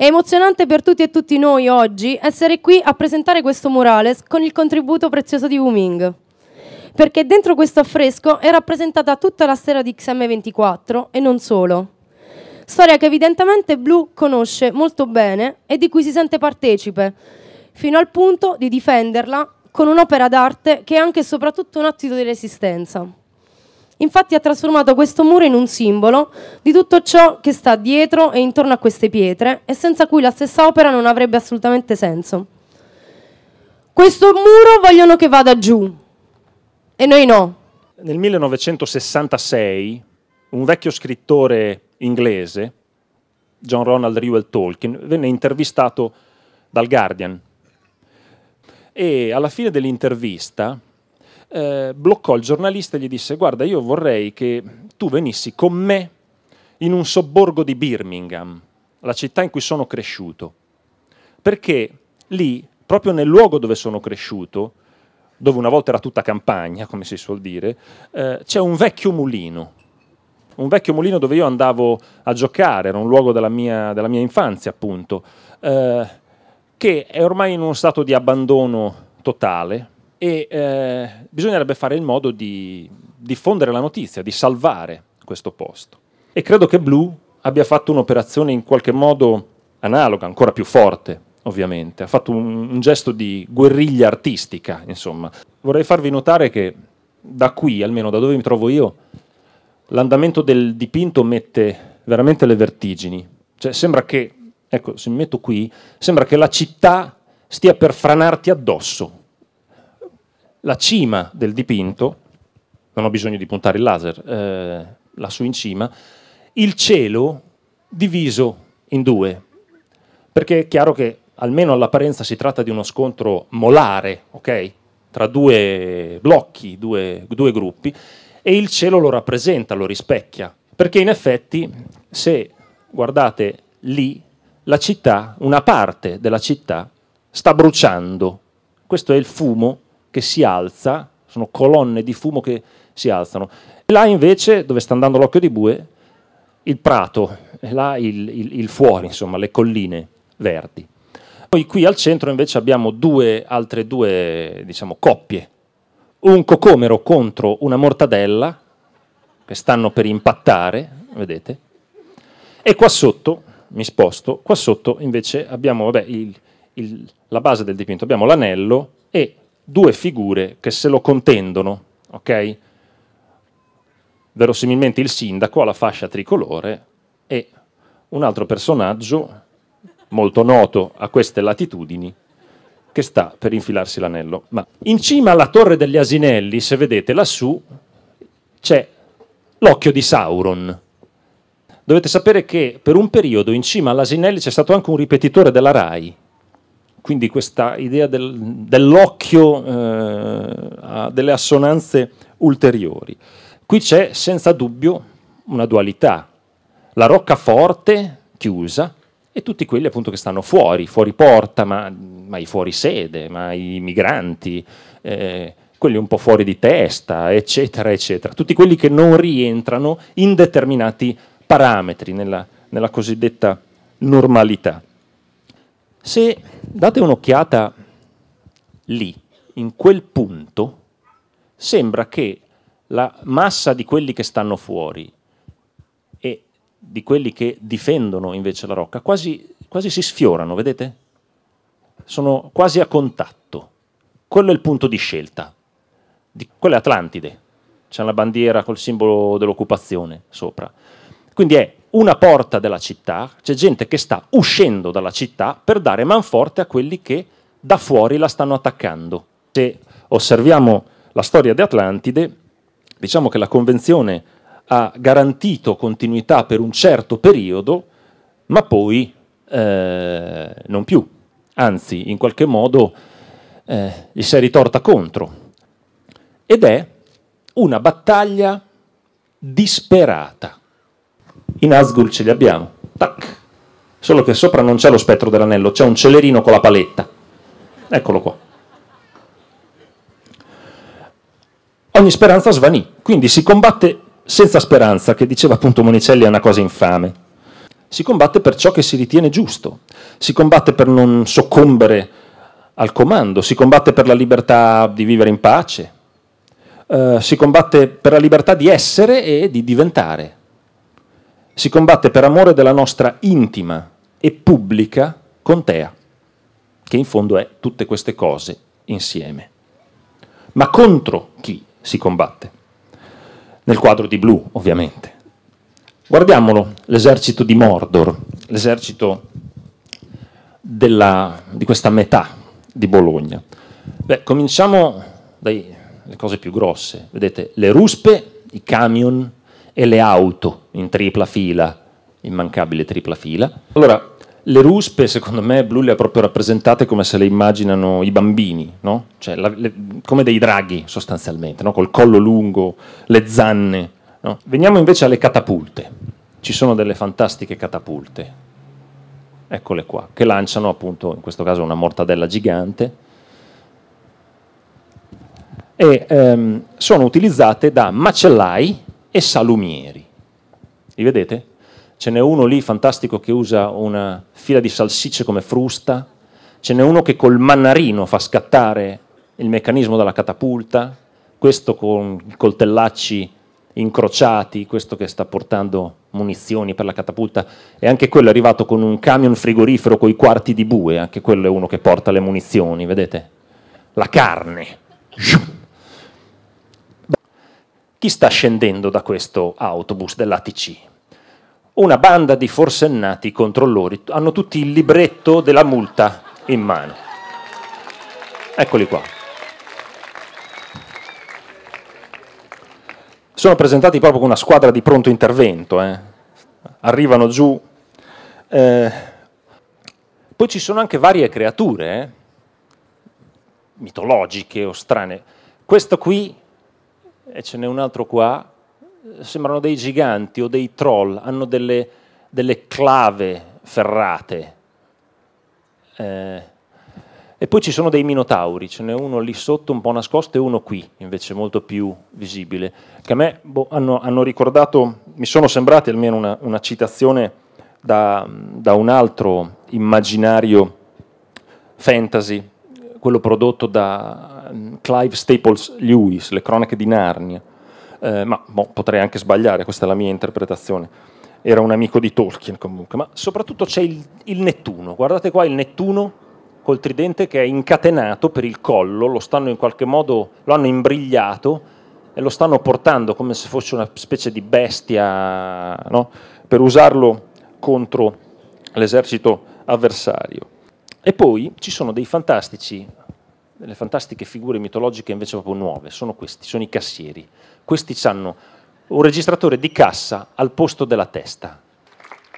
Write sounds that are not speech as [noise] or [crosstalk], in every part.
È emozionante per tutti e tutti noi oggi essere qui a presentare questo murales con il contributo prezioso di Wuming. Perché dentro questo affresco è rappresentata tutta la storia di XM24 e non solo. Storia che evidentemente Blu conosce molto bene e di cui si sente partecipe, fino al punto di difenderla con un'opera d'arte che è anche e soprattutto un attito di resistenza. Infatti ha trasformato questo muro in un simbolo di tutto ciò che sta dietro e intorno a queste pietre e senza cui la stessa opera non avrebbe assolutamente senso. Questo muro vogliono che vada giù e noi no. Nel 1966 un vecchio scrittore inglese, John Ronald Reuel Tolkien, venne intervistato dal Guardian e alla fine dell'intervista eh, bloccò il giornalista e gli disse guarda io vorrei che tu venissi con me in un sobborgo di Birmingham, la città in cui sono cresciuto, perché lì, proprio nel luogo dove sono cresciuto, dove una volta era tutta campagna, come si suol dire, eh, c'è un vecchio mulino, un vecchio mulino dove io andavo a giocare, era un luogo della mia, della mia infanzia appunto, eh, che è ormai in uno stato di abbandono totale, e eh, bisognerebbe fare in modo di diffondere la notizia, di salvare questo posto. E credo che Blue abbia fatto un'operazione in qualche modo analoga, ancora più forte, ovviamente. Ha fatto un, un gesto di guerriglia artistica, insomma. Vorrei farvi notare che da qui, almeno da dove mi trovo io, l'andamento del dipinto mette veramente le vertigini. Cioè, sembra che, ecco, se mi metto qui, sembra che la città stia per franarti addosso la cima del dipinto, non ho bisogno di puntare il laser, eh, lassù in cima, il cielo diviso in due, perché è chiaro che almeno all'apparenza si tratta di uno scontro molare, ok? Tra due blocchi, due, due gruppi, e il cielo lo rappresenta, lo rispecchia, perché in effetti se guardate lì, la città, una parte della città, sta bruciando. Questo è il fumo che si alza, sono colonne di fumo che si alzano. E là invece, dove sta andando l'occhio di bue, il prato, e là il, il, il fuori, insomma, le colline verdi. Poi qui al centro invece abbiamo due, altre due diciamo, coppie, un cocomero contro una mortadella, che stanno per impattare, vedete, e qua sotto, mi sposto, qua sotto invece abbiamo vabbè, il, il, la base del dipinto, abbiamo l'anello e due figure che se lo contendono, ok? Verosimilmente il sindaco ha la fascia tricolore e un altro personaggio molto noto a queste latitudini che sta per infilarsi l'anello. Ma in cima alla torre degli asinelli, se vedete lassù, c'è l'occhio di Sauron. Dovete sapere che per un periodo in cima all'asinelli c'è stato anche un ripetitore della RAI quindi questa idea del, dell'occhio eh, a delle assonanze ulteriori. Qui c'è senza dubbio una dualità, la roccaforte chiusa e tutti quelli appunto che stanno fuori, fuori porta, ma, ma i fuori sede, ma i migranti, eh, quelli un po' fuori di testa, eccetera, eccetera, tutti quelli che non rientrano in determinati parametri nella, nella cosiddetta normalità. Se date un'occhiata lì, in quel punto, sembra che la massa di quelli che stanno fuori e di quelli che difendono invece la rocca quasi, quasi si sfiorano, vedete? Sono quasi a contatto. Quello è il punto di scelta. Di, quello è Atlantide. C'è una bandiera col simbolo dell'occupazione sopra. Quindi è una porta della città, c'è gente che sta uscendo dalla città per dare manforte a quelli che da fuori la stanno attaccando. Se osserviamo la storia di Atlantide, diciamo che la Convenzione ha garantito continuità per un certo periodo, ma poi eh, non più. Anzi, in qualche modo eh, gli si è ritorta contro. Ed è una battaglia disperata in Asgul ce li abbiamo. Tac. Solo che sopra non c'è lo spettro dell'anello, c'è un celerino con la paletta. Eccolo qua. Ogni speranza svanì, quindi si combatte senza speranza, che diceva appunto Monicelli è una cosa infame. Si combatte per ciò che si ritiene giusto, si combatte per non soccombere al comando, si combatte per la libertà di vivere in pace, eh, si combatte per la libertà di essere e di diventare si combatte per amore della nostra intima e pubblica contea, che in fondo è tutte queste cose insieme. Ma contro chi si combatte? Nel quadro di blu, ovviamente. Guardiamolo, l'esercito di Mordor, l'esercito della, di questa metà di Bologna. Beh, cominciamo dalle cose più grosse, vedete, le ruspe, i camion, e le auto in tripla fila, immancabile tripla fila. Allora, le ruspe, secondo me, Blu le ha proprio rappresentate come se le immaginano i bambini, no? cioè, la, le, come dei draghi sostanzialmente, no? col collo lungo, le zanne. No? Veniamo invece alle catapulte. Ci sono delle fantastiche catapulte, eccole qua, che lanciano appunto, in questo caso, una mortadella gigante. E ehm, sono utilizzate da macellai e salumieri. Li vedete? Ce n'è uno lì fantastico che usa una fila di salsicce come frusta, ce n'è uno che col mannarino fa scattare il meccanismo della catapulta, questo con i coltellacci incrociati, questo che sta portando munizioni per la catapulta, e anche quello è arrivato con un camion frigorifero con i quarti di bue, anche quello è uno che porta le munizioni, vedete? La carne. Chi sta scendendo da questo autobus dell'ATC? Una banda di forsennati controllori, hanno tutti il libretto della multa in mano. Eccoli qua. Sono presentati proprio con una squadra di pronto intervento. Eh. Arrivano giù. Eh. Poi ci sono anche varie creature, eh. mitologiche o strane. Questo qui e ce n'è un altro qua, sembrano dei giganti o dei troll, hanno delle, delle clave ferrate. Eh, e poi ci sono dei minotauri, ce n'è uno lì sotto un po' nascosto e uno qui, invece molto più visibile, che a me boh, hanno, hanno, ricordato, mi sono sembrati almeno una, una citazione da, da, un altro immaginario fantasy quello prodotto da mm, Clive Staples Lewis, Le cronache di Narnia, eh, ma boh, potrei anche sbagliare, questa è la mia interpretazione. Era un amico di Tolkien comunque, ma soprattutto c'è il, il Nettuno, guardate qua il Nettuno col tridente che è incatenato per il collo, lo stanno in qualche modo, lo hanno imbrigliato e lo stanno portando come se fosse una specie di bestia no? per usarlo contro l'esercito avversario. E poi ci sono dei fantastici, delle fantastiche figure mitologiche invece proprio nuove, sono questi, sono i cassieri. Questi hanno un registratore di cassa al posto della testa.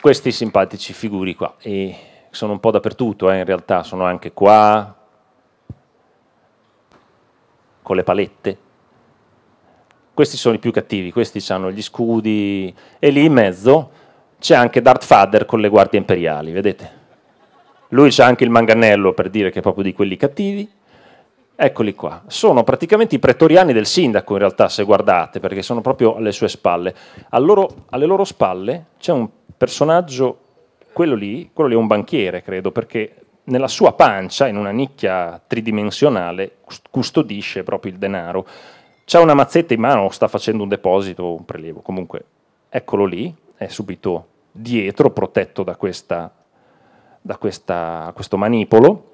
Questi simpatici figuri qua, e sono un po' dappertutto eh, in realtà, sono anche qua, con le palette. Questi sono i più cattivi, questi hanno gli scudi e lì in mezzo c'è anche Darth Vader con le guardie imperiali, vedete? Lui c'ha anche il manganello per dire che è proprio di quelli cattivi. Eccoli qua. Sono praticamente i pretoriani del sindaco, in realtà, se guardate, perché sono proprio alle sue spalle. Loro, alle loro spalle c'è un personaggio, quello lì, quello lì è un banchiere, credo, perché nella sua pancia, in una nicchia tridimensionale, custodisce proprio il denaro. C'ha una mazzetta in mano, sta facendo un deposito, o un prelievo. Comunque, eccolo lì, è subito dietro, protetto da questa da questa, questo manipolo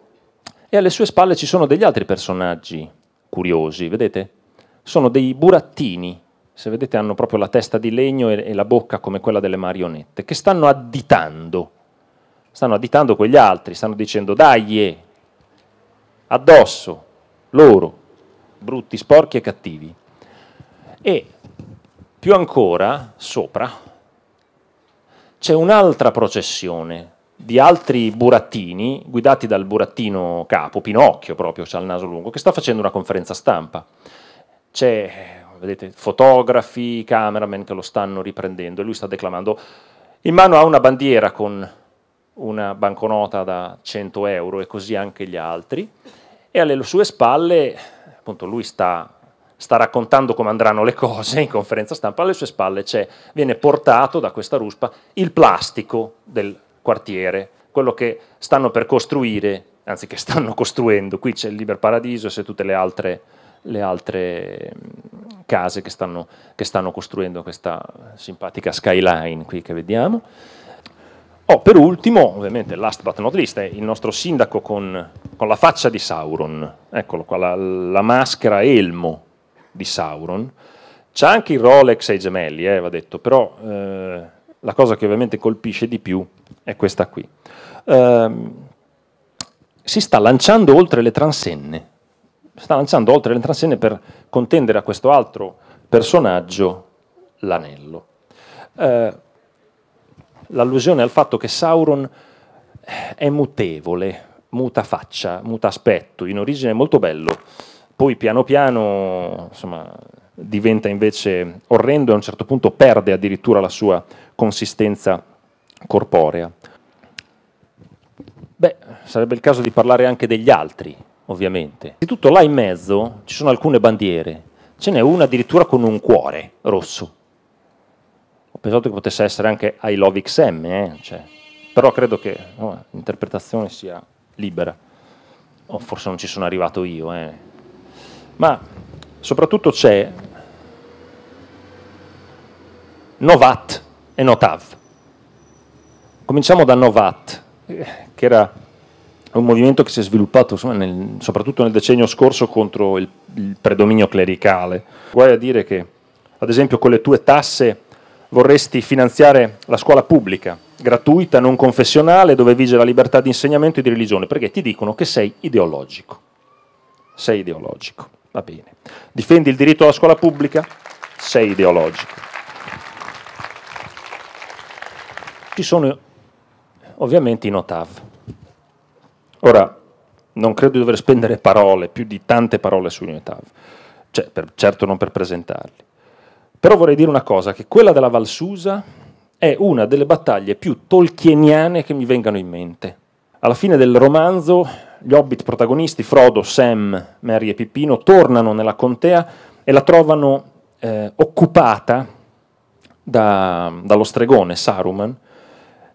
e alle sue spalle ci sono degli altri personaggi curiosi, vedete? Sono dei burattini, se vedete hanno proprio la testa di legno e, e la bocca come quella delle marionette, che stanno additando, stanno additando quegli altri, stanno dicendo dai, eh, addosso, loro, brutti, sporchi e cattivi. E più ancora, sopra, c'è un'altra processione di altri burattini, guidati dal burattino capo, Pinocchio proprio, c'ha il naso lungo, che sta facendo una conferenza stampa. C'è, vedete, fotografi, cameraman che lo stanno riprendendo e lui sta declamando. In mano ha una bandiera con una banconota da 100 euro e così anche gli altri. E alle sue spalle, appunto, lui sta, sta raccontando come andranno le cose in conferenza stampa. Alle sue spalle viene portato da questa ruspa il plastico del quartiere, quello che stanno per costruire, anzi che stanno [laughs] costruendo, qui c'è il Liber Paradiso e tutte le altre, le altre mm, case che stanno, che stanno costruendo questa simpatica skyline qui che vediamo. Oh, per ultimo, ovviamente, last but not least, è il nostro sindaco con, con la faccia di Sauron. Eccolo qua, la, la maschera elmo di Sauron. C'è anche il Rolex ai gemelli, eh, va detto, però eh, la cosa che ovviamente colpisce di più è questa qui. Uh, si sta lanciando oltre le transenne, si sta lanciando oltre le transenne per contendere a questo altro personaggio l'anello. Uh, l'allusione al fatto che Sauron è mutevole, muta faccia, muta aspetto, in origine è molto bello, poi piano piano insomma, diventa invece orrendo e a un certo punto perde addirittura la sua consistenza corporea. Beh, sarebbe il caso di parlare anche degli altri, ovviamente. Innanzitutto là in mezzo ci sono alcune bandiere, ce n'è una addirittura con un cuore rosso. Ho pensato che potesse essere anche I Love XM, eh? cioè, però credo che no, oh, l'interpretazione sia libera. O forse non ci sono arrivato io, eh. ma soprattutto c'è Novat e Notav. Cominciamo da Novat, che era un movimento che si è sviluppato insomma, nel, soprattutto nel decennio scorso contro il, il predominio clericale. Guai a dire che, ad esempio, con le tue tasse vorresti finanziare la scuola pubblica, gratuita, non confessionale, dove vige la libertà di insegnamento e di religione, perché ti dicono che sei ideologico. Sei ideologico, va bene. Difendi il diritto alla scuola pubblica, sei ideologico. ci sono ovviamente in OTAV. Ora, non credo di dover spendere parole, più di tante parole su OTAV, cioè, per, certo non per presentarli. Però vorrei dire una cosa, che quella della Valsusa è una delle battaglie più tolkieniane che mi vengano in mente. Alla fine del romanzo, gli hobbit protagonisti, Frodo, Sam, Mary e Pippino, tornano nella contea e la trovano eh, occupata da, dallo stregone Saruman,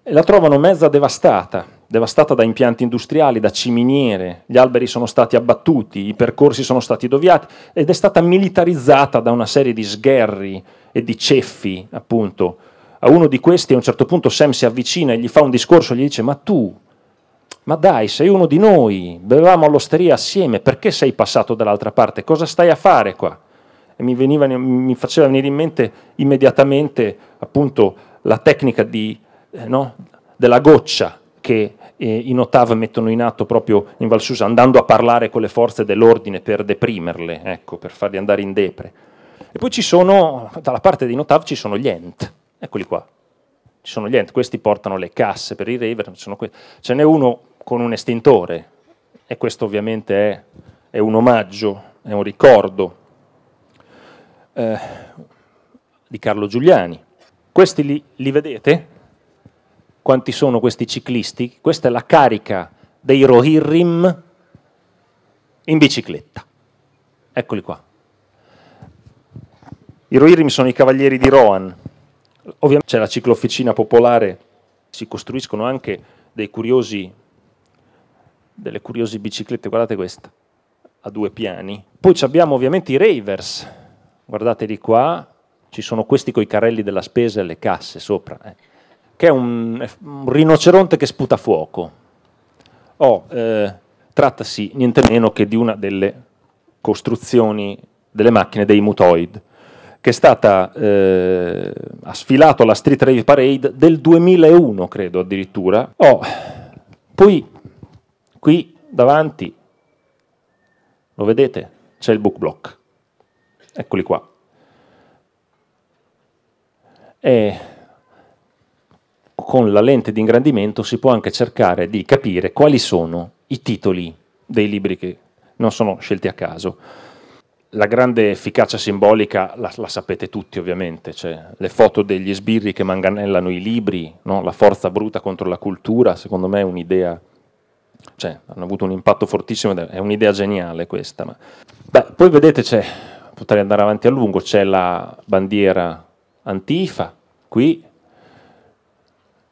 la trovano mezza devastata, devastata da impianti industriali, da ciminiere, gli alberi sono stati abbattuti, i percorsi sono stati doviati ed è stata militarizzata da una serie di sgherri e di ceffi, appunto. A uno di questi a un certo punto Sam si avvicina e gli fa un discorso, gli dice ma tu, ma dai, sei uno di noi, bevevamo all'osteria assieme, perché sei passato dall'altra parte? Cosa stai a fare qua? E mi, veniva, mi faceva venire in mente immediatamente appunto la tecnica di eh, no? della goccia che eh, i Notav mettono in atto proprio in Valsusa, andando a parlare con le forze dell'ordine per deprimerle, ecco, per farli andare in depre. E poi ci sono, dalla parte dei Notav ci sono gli Ent, eccoli qua, ci sono gli Ent, questi portano le casse per i raver, ce n'è uno con un estintore, e questo ovviamente è, è un omaggio, è un ricordo eh, di Carlo Giuliani. Questi li, li vedete? quanti sono questi ciclisti, questa è la carica dei Rohirrim in bicicletta. Eccoli qua. I Rohirrim sono i cavalieri di Rohan. Ovviamente c'è la ciclofficina popolare, si costruiscono anche dei curiosi, delle curiose biciclette, guardate questa, a due piani. Poi abbiamo ovviamente i Ravers, guardate di qua, ci sono questi con i carrelli della spesa e le casse sopra. Eh che è un, un rinoceronte che sputa fuoco. Oh, eh, trattasi niente meno che di una delle costruzioni delle macchine dei Mutoid, che è stata, eh, ha sfilato alla Street Rave Parade del 2001, credo addirittura. Oh, poi qui davanti, lo vedete? C'è il book block. Eccoli qua. E con la lente di ingrandimento si può anche cercare di capire quali sono i titoli dei libri che non sono scelti a caso. La grande efficacia simbolica la, la sapete tutti ovviamente, cioè, le foto degli sbirri che manganellano i libri, no? la forza bruta contro la cultura, secondo me è un'idea, cioè, hanno avuto un impatto fortissimo, è un'idea geniale questa. Ma... Beh, poi vedete, c'è, potrei andare avanti a lungo, c'è la bandiera antifa, qui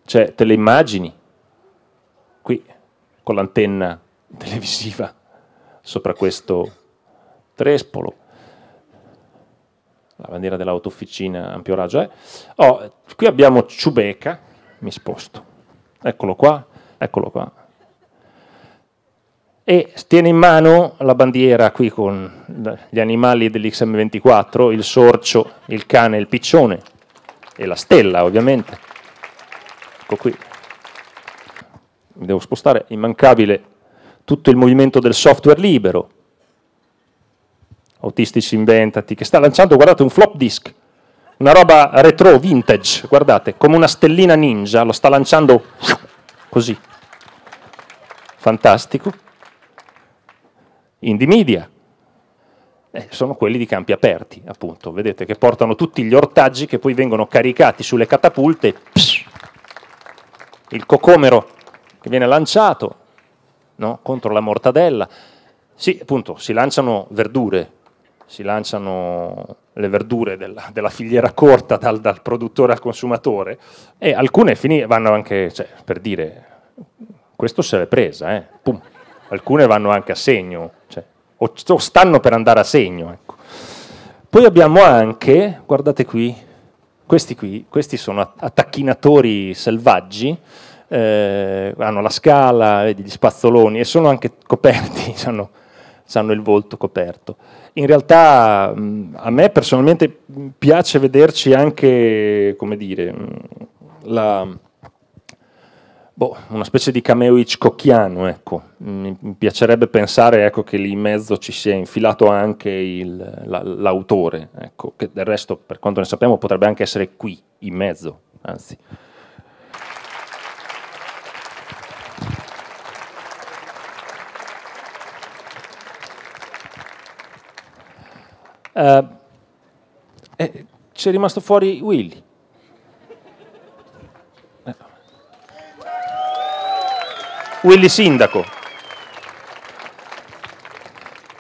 cioè, te le immagini qui con l'antenna [laughs] televisiva sopra questo trespolo, la bandiera dell'autofficina ampio raggio. Eh? Oh, qui abbiamo Ciubeca, mi sposto, eccolo qua, eccolo qua. E tiene in mano la bandiera qui con gli animali dell'XM24, il sorcio, il cane, il piccione e la stella ovviamente ecco qui, mi devo spostare, immancabile tutto il movimento del software libero, Autistici Inventati, che sta lanciando, guardate, un flop disk, una roba retro, vintage, guardate, come una stellina ninja, lo sta lanciando così, fantastico. Indie Media, eh, sono quelli di campi aperti, appunto, vedete, che portano tutti gli ortaggi che poi vengono caricati sulle catapulte, pss, il cocomero che viene lanciato no? contro la mortadella. Sì, appunto, si lanciano verdure, si lanciano le verdure della, della filiera corta dal, dal, produttore al consumatore e alcune finì, vanno anche, cioè, per dire, questo se l'è presa, eh? alcune vanno anche a segno, cioè, o, stanno per andare a segno. Ecco. Poi abbiamo anche, guardate qui, questi qui, questi sono attacchinatori selvaggi, eh, hanno la scala, gli spazzoloni e sono anche coperti, [laughs] hanno, hanno il volto coperto. In realtà a me personalmente piace vederci anche, come dire, mh, la boh, una specie di cameo hitchcockiano, ecco. Mi, piacerebbe pensare ecco, che lì in mezzo ci sia infilato anche il, la, l'autore, ecco, che del resto, per quanto ne sappiamo, potrebbe anche essere qui, in mezzo, anzi. Uh, eh, eh c'è rimasto fuori Willy. Willy Sindaco.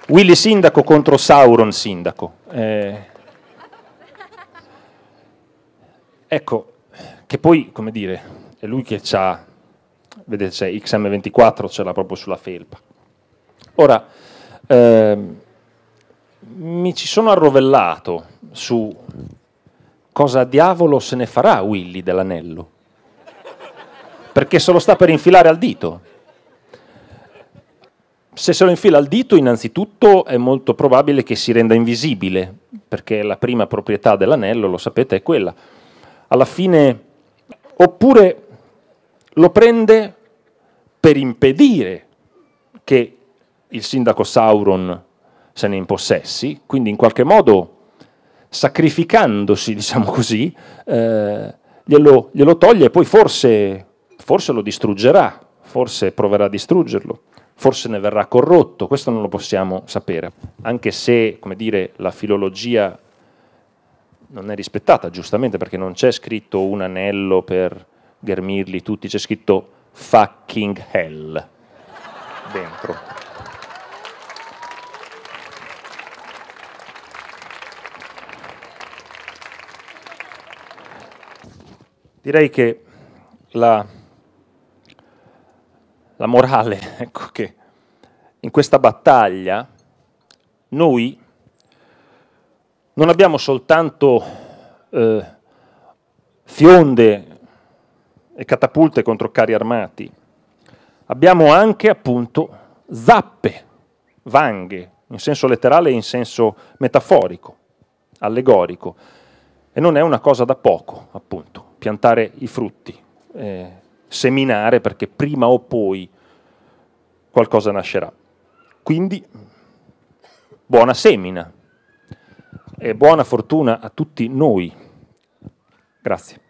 Willy Sindaco contro Sauron Sindaco. Eh, ecco, che poi, come dire, è lui che ha, vedete c'è XM24, ce l'ha proprio sulla felpa. Ora, eh, mi ci sono arrovellato su cosa diavolo se ne farà Willy dell'anello, perché se lo sta per infilare al dito. Se se lo infila al dito, innanzitutto è molto probabile che si renda invisibile, perché la prima proprietà dell'anello, lo sapete, è quella. Alla fine, oppure lo prende per impedire che il sindaco Sauron se ne impossessi, quindi in qualche modo sacrificandosi, [laughs] diciamo così, eh, glielo, glielo, toglie e poi forse, forse lo distruggerà, forse proverà a distruggerlo forse ne verrà corrotto, questo non lo possiamo sapere, anche se come dire, la filologia non è rispettata, giustamente perché non c'è scritto un anello per ghermirli tutti, c'è scritto fucking hell dentro. Direi che la la morale, [laughs] ecco che in questa battaglia noi non abbiamo soltanto eh, fionde e catapulte contro carri armati, abbiamo anche appunto zappe, vanghe, in senso letterale e in senso metaforico, allegorico. E non è una cosa da poco, appunto, piantare i frutti. Eh, seminare perché prima o poi qualcosa nascerà. Quindi buona semina e buona fortuna a tutti noi. Grazie.